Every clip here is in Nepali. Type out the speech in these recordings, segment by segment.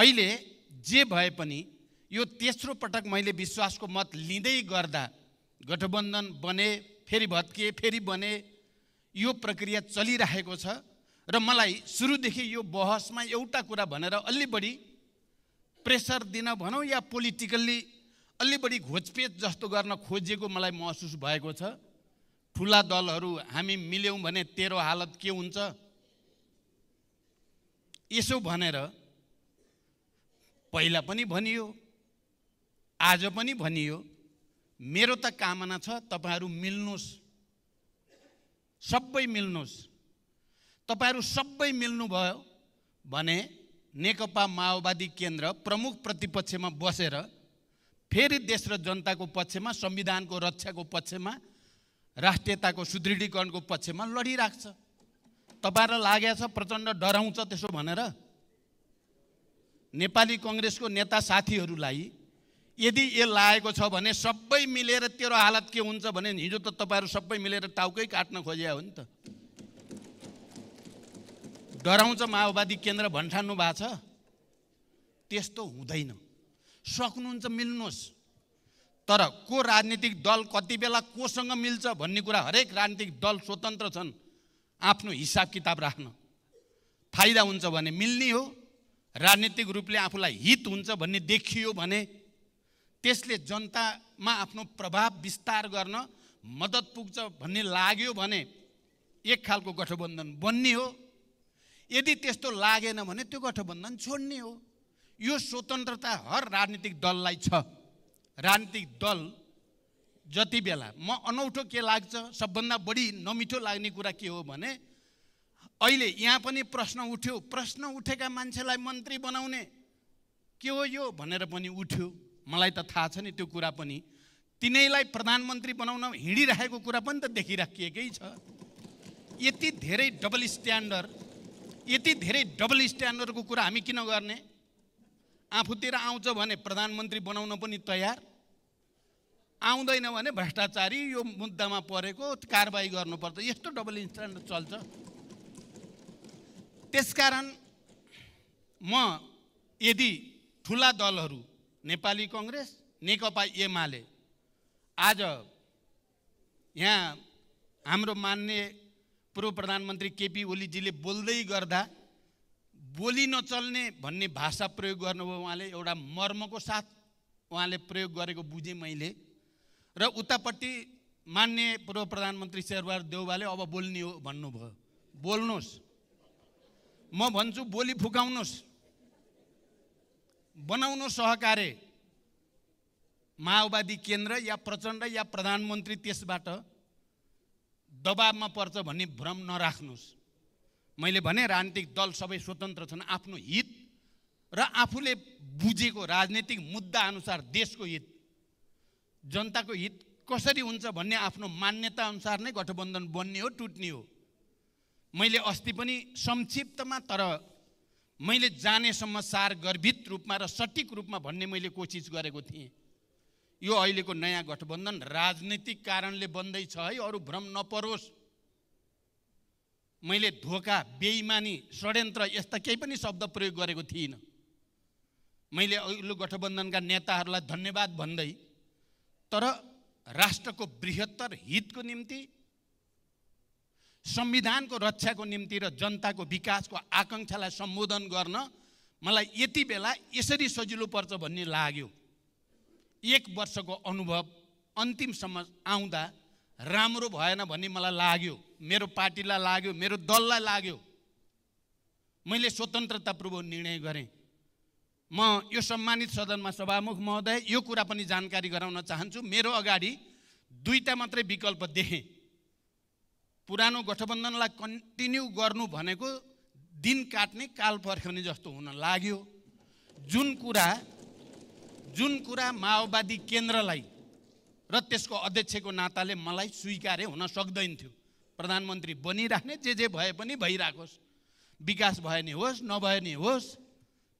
अहिले जे भए पनि यो तेस्रो पटक मैले विश्वासको मत लिँदै गर्दा गठबन्धन बने फेरि भत्किए फेरि बने यो प्रक्रिया चलिरहेको छ र मलाई सुरुदेखि यो बहसमा एउटा कुरा भनेर अलि बढी प्रेसर दिन भनौँ या पोलिटिकल्ली अलि बढी घोचपेच जस्तो गर्न खोजिएको मलाई महसुस भएको छ ठुला दलहरू हामी मिल्यौँ भने तेरो हालत के हुन्छ यसो भनेर पहिला पनि भनियो आज पनि भनियो मेरो त कामना छ तपाईँहरू मिल्नुहोस् सबै मिल्नुहोस् तपाईँहरू सबै मिल्नुभयो भने नेकपा माओवादी केन्द्र प्रमुख प्रतिपक्षमा बसेर फेरि देश र जनताको पक्षमा संविधानको रक्षाको पक्षमा राष्ट्रियताको सुदृढीकरणको पक्षमा लडिराख्छ तपाईँहरूलाई लागेको छ प्रचण्ड डराउँछ त्यसो भनेर नेपाली कङ्ग्रेसको नेता साथीहरूलाई यदि ए लागेको छ भने सबै मिलेर तेरो हालत के हुन्छ भने हिजो त तपाईँहरू सबै मिलेर टाउकै काट्न खोजे हो नि त डराउँछ माओवादी केन्द्र भन्ठान्नु भएको छ त्यस्तो हुँदैन सक्नुहुन्छ मिल्नुहोस् तर को राजनीतिक दल कति बेला कोसँग मिल्छ भन्ने कुरा हरेक राजनीतिक दल स्वतन्त्र छन् आफ्नो हिसाब किताब राख्न फाइदा हुन्छ भने मिल्ने हो राजनीतिक रूपले आफूलाई हित हुन्छ भन्ने देखियो भने त्यसले जनतामा आफ्नो प्रभाव विस्तार गर्न मद्दत पुग्छ भन्ने लाग्यो भने एक खालको गठबन्धन बन्ने हो यदि त्यस्तो लागेन भने त्यो गठबन्धन छोड्ने हो यो स्वतन्त्रता हर राजनीतिक दललाई छ राजनीतिक दल जति बेला म अनौठो के लाग्छ सबभन्दा बढी नमिठो लाग्ने कुरा के हो भने अहिले यहाँ पनि प्रश्न उठ्यो प्रश्न उठेका मान्छेलाई मन्त्री बनाउने के हो यो भनेर पनि उठ्यो मलाई त थाहा छ नि त्यो कुरा पनि तिनैलाई प्रधानमन्त्री बनाउन हिँडिरहेको कुरा पनि त देखिराखिएकै छ यति धेरै डबल स्ट्यान्डर्ड यति धेरै डबल स्ट्यान्डर्डको कुरा हामी किन गर्ने आफूतिर आउँछ भने प्रधानमन्त्री बनाउन पनि तयार आउँदैन भने भ्रष्टाचारी यो मुद्दामा परेको कारवाही गर्नुपर्छ यस्तो डबल स्ट्यान्डर्ड चल्छ त्यसकारण म यदि ठुला दलहरू नेपाली कङ्ग्रेस नेकपा एमाले आज यहाँ हाम्रो मान्ने पूर्व प्रधानमन्त्री केपी ओलीजीले बोल्दै गर्दा बोली नचल्ने भन्ने भाषा प्रयोग गर्नुभयो उहाँले एउटा मर्मको साथ उहाँले प्रयोग गरेको बुझेँ मैले र उतापट्टि मान्य पूर्व प्रधानमन्त्री शेरबहादुर देउवाले अब बोल्ने हो भन्नुभयो बोल्नुहोस् म भन्छु बोली फुकाउनुहोस् बनाउनु सहकार्य माओवादी केन्द्र या प्रचण्ड या प्रधानमन्त्री त्यसबाट दबाबमा पर्छ भन्ने भ्रम नराख्नुहोस् मैले भने राजनीतिक दल सबै स्वतन्त्र छन् आफ्नो हित र आफूले बुझेको राजनीतिक मुद्दा अनुसार देशको हित जनताको हित कसरी हुन्छ भन्ने आफ्नो मान्यताअनुसार नै गठबन्धन बन्ने हो टुट्ने हो मैले अस्ति पनि संक्षिप्तमा तर मैले जानेसम्म सार गर्भित रूपमा र सठिक रूपमा भन्ने मैले कोसिस गरेको थिएँ यो अहिलेको नयाँ गठबन्धन राजनीतिक कारणले बन्दैछ है अरू भ्रम नपरोस् मैले धोका बेइमानी षड्यन्त्र यस्ता केही पनि शब्द प्रयोग गरेको थिइनँ मैले अहिलो गठबन्धनका नेताहरूलाई धन्यवाद भन्दै तर राष्ट्रको बृहत्तर हितको निम्ति संविधानको रक्षाको निम्ति र जनताको विकासको आकाङ्क्षालाई सम्बोधन गर्न मलाई यति बेला यसरी सजिलो पर्छ भन्ने लाग्यो एक वर्षको अनुभव अन्तिमसम्म आउँदा राम्रो भएन भन्ने मलाई लाग्यो मेरो पार्टीलाई लाग्यो मेरो दललाई लाग्यो मैले स्वतन्त्रतापूर्वक निर्णय गरेँ म यो सम्मानित सदनमा सभामुख महोदय यो कुरा पनि जानकारी गराउन चाहन्छु मेरो अगाडि दुईवटा मात्रै विकल्प देखेँ पुरानो गठबन्धनलाई कन्टिन्यू गर्नु भनेको दिन काट्ने काल पर्ख्याउने जस्तो हुन लाग्यो जुन कुरा जुन कुरा माओवादी केन्द्रलाई र त्यसको अध्यक्षको नाताले मलाई स्वीकार्य हुन सक्दैन थियो प्रधानमन्त्री बनिराख्ने जे जे भए पनि भइरहेकोस् विकास भए नि होस् नभए नि होस्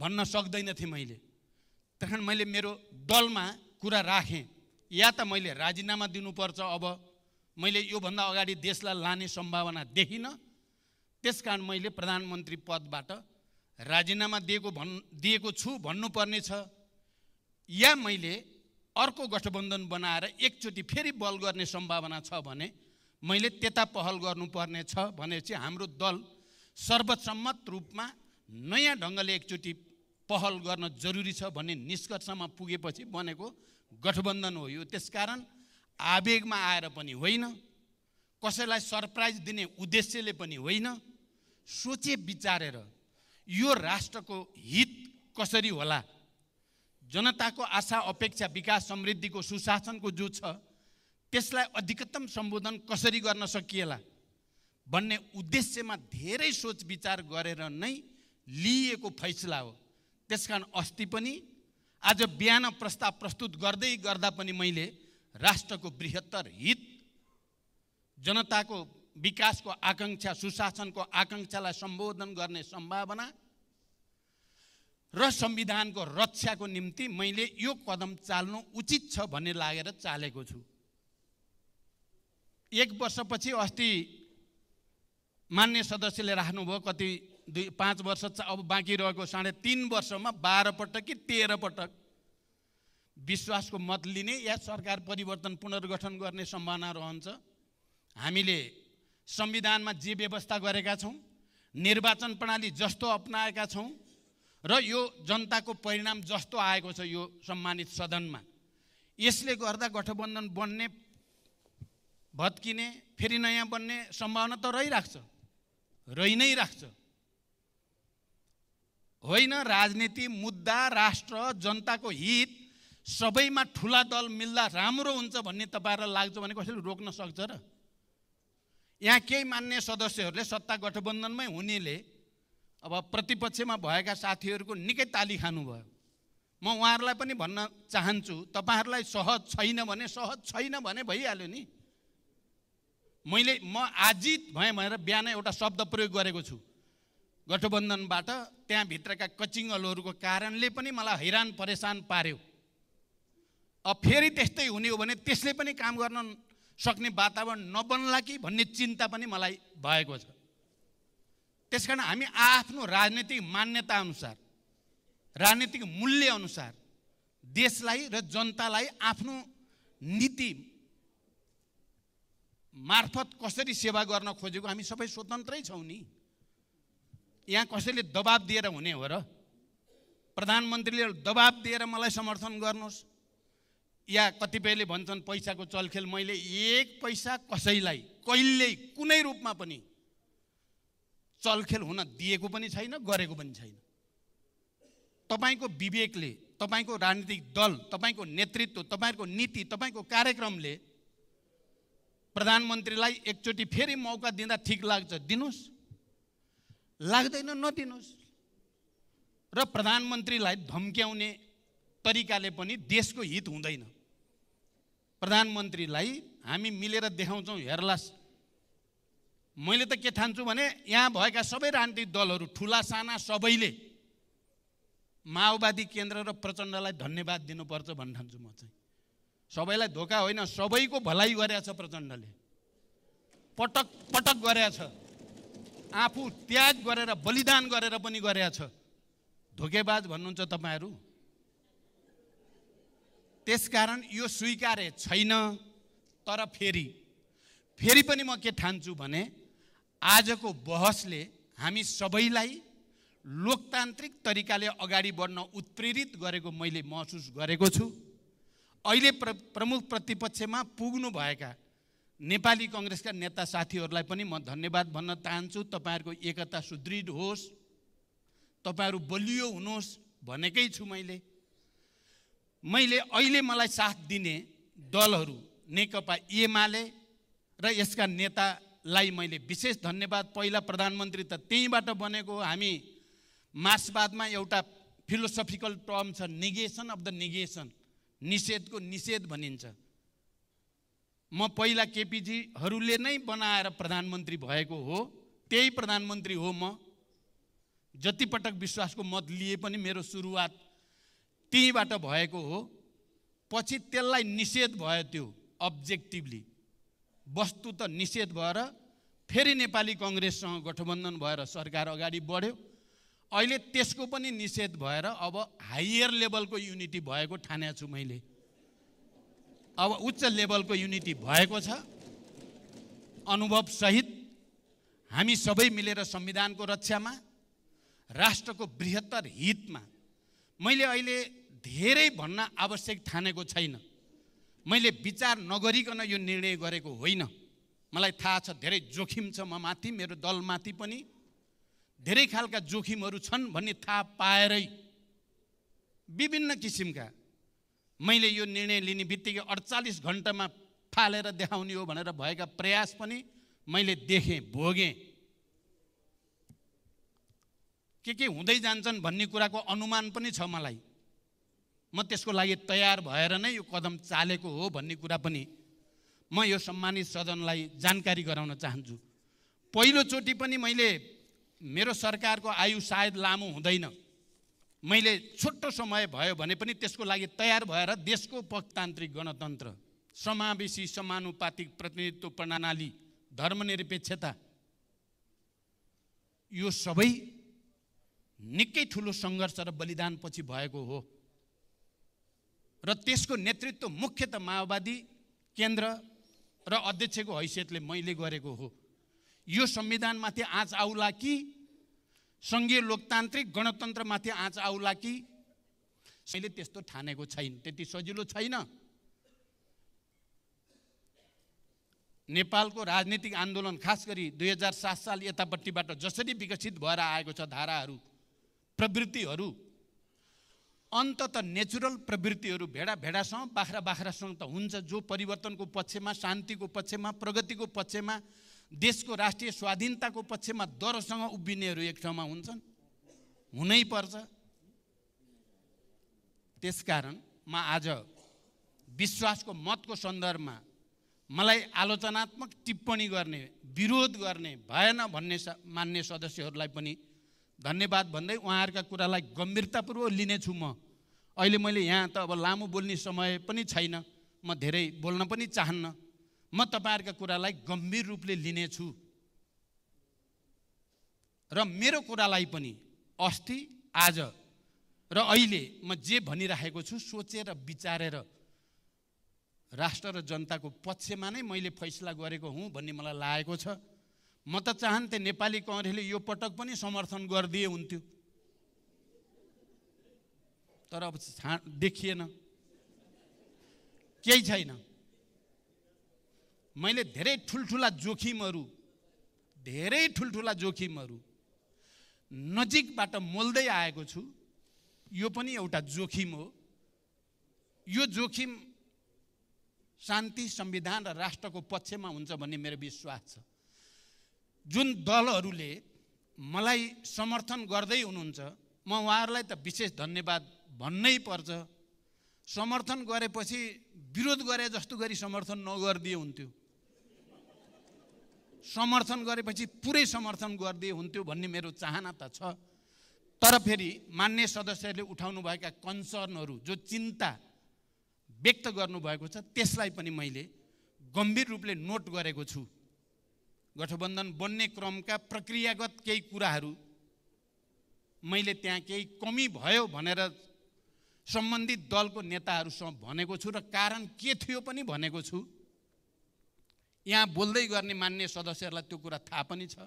भन्न सक्दैन थिएँ मैले त्यहाँदेखि मैले मेरो दलमा कुरा राखेँ या त मैले राजीनामा दिनुपर्छ अब मैले योभन्दा अगाडि देशलाई लाने सम्भावना देखिनँ त्यस कारण मैले प्रधानमन्त्री पदबाट राजीनामा दिएको भन् दिएको छु भन्नुपर्ने छ या मैले अर्को गठबन्धन बनाएर एकचोटि फेरि बल गर्ने सम्भावना छ भने मैले त्यता पहल गर्नुपर्ने छ भनेपछि हाम्रो दल सर्वसम्मत रूपमा नयाँ ढङ्गले एकचोटि पहल गर्न जरुरी छ भन्ने निष्कर्षमा पुगेपछि बनेको गठबन्धन हो यो त्यसकारण आवेगमा आएर पनि होइन कसैलाई सरप्राइज दिने उद्देश्यले पनि होइन सोचे विचारेर यो राष्ट्रको हित कसरी होला जनताको आशा अपेक्षा विकास समृद्धिको सुशासनको जो छ त्यसलाई अधिकतम सम्बोधन कसरी गर्न सकिएला भन्ने उद्देश्यमा धेरै सोच विचार गरेर नै लिइएको फैसला हो त्यसकारण अस्ति पनि आज बिहान प्रस्ताव प्रस्तुत गर्दै गर्दा पनि मैले राष्ट्रको बृहत्तर हित जनताको विकासको आकाङ्क्षा सुशासनको आकाङ्क्षालाई सम्बोधन गर्ने सम्भावना र संविधानको रक्षाको निम्ति मैले यो कदम चाल्नु उचित छ भन्ने लागेर चालेको छु एक वर्षपछि अस्ति मान्य सदस्यले राख्नुभयो कति दुई पाँच वर्ष अब बाँकी रहेको साढे तिन वर्षमा बाह्र पटक कि तेह्र पटक विश्वासको मत लिने या सरकार परिवर्तन पुनर्गठन गर्ने सम्भावना रहन्छ हामीले संविधानमा जे व्यवस्था गरेका छौँ निर्वाचन प्रणाली जस्तो अप्नाएका छौँ र यो जनताको परिणाम जस्तो आएको छ यो सम्मानित सदनमा यसले गर्दा गठबन्धन बन्ने भत्किने फेरि नयाँ बन्ने सम्भावना त रहिराख्छ रहि नै राख्छ होइन राजनीति मुद्दा राष्ट्र जनताको हित सबैमा ठुला दल मिल्दा राम्रो हुन्छ भन्ने तपाईँहरूलाई लाग्छ भने कसरी रोक्न सक्छ र यहाँ केही मान्ने सदस्यहरूले सत्ता गठबन्धनमै हुनेले अब प्रतिपक्षमा भएका साथीहरूको निकै ताली खानुभयो म उहाँहरूलाई पनि भन्न चाहन्छु तपाईँहरूलाई सहज छैन भने सहज छैन भने भइहाल्यो नि मैले म आजित भएँ भनेर बिहान एउटा शब्द प्रयोग गरेको छु गठबन्धनबाट त्यहाँभित्रका कचिङ्गलहरूको कारणले पनि मलाई हैरान परेसान पार्यो अब फेरि त्यस्तै हुने हो भने त्यसले पनि काम गर्न सक्ने वातावरण नबन्ला कि भन्ने चिन्ता पनि मलाई भएको छ त्यस कारण हामी आफ्नो राजनीतिक मान्यताअनुसार राजनीतिक मूल्यअनुसार देशलाई र जनतालाई आफ्नो नीति मार्फत कसरी सेवा गर्न खोजेको हामी सबै स्वतन्त्रै छौँ नि यहाँ कसैले दबाब दिएर हुने हो र प्रधानमन्त्रीले दबाब दिएर मलाई समर्थन गर्नुहोस् या कतिपयले भन्छन् पैसाको चलखेल मैले एक पैसा कसैलाई कहिल्यै कुनै रूपमा पनि चलखेल हुन दिएको पनि छैन गरेको पनि छैन तपाईँको विवेकले तपाईँको राजनीतिक दल तपाईँको नेतृत्व तपाईँको नीति तपाईँको कार्यक्रमले प्रधानमन्त्रीलाई एकचोटि फेरि मौका दिँदा ठिक लाग्छ दिनुहोस् लाग्दैन नदिनुहोस् र प्रधानमन्त्रीलाई धम्क्याउने तरिकाले पनि देशको हित हुँदैन प्रधानमन्त्रीलाई हामी मिलेर देखाउँछौँ हेर्लास् मैले त के ठान्छु भने यहाँ भएका सबै राजनीतिक दलहरू ठुला साना सबैले माओवादी केन्द्र र प्रचण्डलाई धन्यवाद दिनुपर्छ भन्ने ठान्छु म चाहिँ सबैलाई धोका होइन सबैको भलाइ गरेछ प्रचण्डले पटक पटक गरेछ आफू त्याग गरेर बलिदान गरेर पनि गरेछ धोकेबाज भन्नुहुन्छ तपाईँहरू त्यसकारण यो स्वीकार्य छैन तर फेरि फेरि पनि म के ठान्छु भने आजको बहसले हामी सबैलाई लोकतान्त्रिक तरिकाले अगाडि बढ्न उत्प्रेरित गरेको मैले महसुस गरेको छु अहिले प्र प्रमुख प्रतिपक्षमा पुग्नुभएका नेपाली कङ्ग्रेसका नेता साथीहरूलाई पनि म धन्यवाद भन्न चाहन्छु तपाईँहरूको एकता सुदृढ होस् तपाईँहरू बलियो हुनुहोस् भनेकै छु मैले मैले अहिले मलाई साथ दिने दलहरू नेकपा एमाले र यसका नेतालाई मैले विशेष धन्यवाद पहिला प्रधानमन्त्री त त्यहीँबाट बनेको हो हामी मार्क्सवादमा एउटा फिलोसफिकल टर्म छ निगेसन अफ द निगेसन निषेधको निषेध भनिन्छ म पहिला केपिजीहरूले नै बनाएर प्रधानमन्त्री भएको हो त्यही प्रधानमन्त्री हो म जतिपटक विश्वासको मत लिए पनि मेरो सुरुवात त्यहीँबाट भएको हो पछि त्यसलाई निषेध भयो त्यो अब्जेक्टिभली वस्तु त निषेध भएर फेरि नेपाली कङ्ग्रेससँग गठबन्धन भएर सरकार अगाडि बढ्यो अहिले त्यसको पनि निषेध भएर अब हाइयर लेभलको युनिटी भएको ठानेको छु मैले अब उच्च लेभलको युनिटी भएको छ अनुभवसहित हामी सबै मिलेर संविधानको रक्षामा राष्ट्रको बृहत्तर हितमा मैले अहिले धेरै भन्न आवश्यक ठानेको छैन मैले विचार नगरिकन यो निर्णय गरेको होइन मलाई थाहा छ धेरै जोखिम छ म माथि मेरो दलमाथि पनि धेरै खालका जोखिमहरू छन् भन्ने थाहा पाएरै विभिन्न किसिमका मैले यो निर्णय लिने बित्तिकै अडचालिस घन्टामा फालेर देखाउने हो भनेर भएका प्रयास पनि मैले देखेँ भोगेँ के के हुँदै जान्छन् भन्ने कुराको अनुमान पनि छ मलाई म त्यसको लागि तयार भएर नै यो कदम चालेको हो भन्ने कुरा पनि म यो सम्मानित सदनलाई जानकारी गराउन चाहन्छु पहिलोचोटि पनि मैले मेरो सरकारको आयु सायद लामो हुँदैन मैले छोटो समय भयो भने पनि त्यसको लागि तयार भएर देशको पकतान्त्रिक गणतन्त्र समावेशी समानुपातिक प्रतिनिधित्व प्रणाली धर्मनिरपेक्षता यो सबै निकै ठुलो सङ्घर्ष र बलिदानपछि भएको हो र त्यसको नेतृत्व मुख्यत माओवादी केन्द्र र अध्यक्षको हैसियतले मैले गरेको हो यो संविधानमाथि आँच आउला कि सङ्घीय लोकतान्त्रिक गणतन्त्रमाथि आँच आउला कि मैले त्यस्तो ठानेको छैन त्यति सजिलो छैन नेपालको राजनीतिक आन्दोलन खास गरी दुई हजार सात साल यतापट्टिबाट जसरी विकसित भएर आएको छ धाराहरू प्रवृत्तिहरू अन्त त नेचुरल प्रवृत्तिहरू भेडा भेडासँग बाख्रा बाख्रासँग त हुन्छ जो परिवर्तनको पक्षमा शान्तिको पक्षमा प्रगतिको पक्षमा देशको राष्ट्रिय स्वाधीनताको पक्षमा दरसँग उभिनेहरू एक ठाउँमा हुन्छन् हुनै हुनैपर्छ त्यसकारण म आज विश्वासको मतको सन्दर्भमा मलाई आलोचनात्मक टिप्पणी गर्ने विरोध गर्ने भएन भन्ने मान्ने सदस्यहरूलाई पनि धन्यवाद भन्दै उहाँहरूका कुरालाई गम्भीरतापूर्वक लिनेछु म अहिले मैले यहाँ त अब लामो बोल्ने समय पनि छैन म धेरै बोल्न पनि चाहन्न म तपाईँहरूका कुरालाई गम्भीर रूपले लिनेछु र मेरो कुरालाई पनि अस्ति आज र अहिले म जे भनिराखेको छु सोचेर विचारेर राष्ट्र र जनताको पक्षमा नै मैले फैसला गरेको हुँ भन्ने मलाई लागेको छ म त चाहन्थे नेपाली कङ्ग्रेसले यो पटक पनि समर्थन गरिदिए हुन्थ्यो तर अब देखिएन केही छैन मैले धेरै ठुल्ठुला जोखिमहरू धेरै ठुल्ठुला जोखिमहरू नजिकबाट मोल्दै आएको छु यो पनि एउटा जोखिम हो यो जोखिम शान्ति संविधान र राष्ट्रको पक्षमा हुन्छ भन्ने मेरो विश्वास छ जुन दलहरूले मलाई समर्थन गर्दै हुनुहुन्छ म उहाँहरूलाई त विशेष धन्यवाद भन्नै पर्छ समर्थन गरेपछि विरोध गरे जस्तो गरी समर्थन नगरिदिए हुन्थ्यो समर्थन गरेपछि पुरै समर्थन गरिदिए हुन्थ्यो भन्ने मेरो चाहना त छ तर फेरि मान्य सदस्यहरूले उठाउनुभएका कन्सर्नहरू जो चिन्ता व्यक्त गर्नुभएको छ त्यसलाई पनि मैले गम्भीर रूपले नोट गरेको छु गठबन्धन बन्ने क्रमका प्रक्रियागत केही कुराहरू मैले त्यहाँ केही कमी भयो भनेर सम्बन्धित दलको नेताहरूसँग भनेको छु र कारण के थियो पनि भनेको छु यहाँ बोल्दै गर्ने मान्य सदस्यहरूलाई त्यो कुरा थाहा पनि छ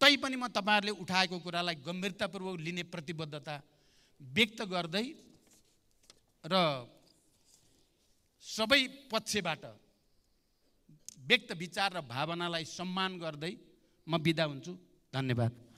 तैपनि म तपाईँहरूले उठाएको कुरालाई गम्भीरतापूर्वक लिने प्रतिबद्धता व्यक्त गर्दै र सबै पक्षबाट व्यक्त विचार र भावनालाई सम्मान गर्दै म बिदा हुन्छु धन्यवाद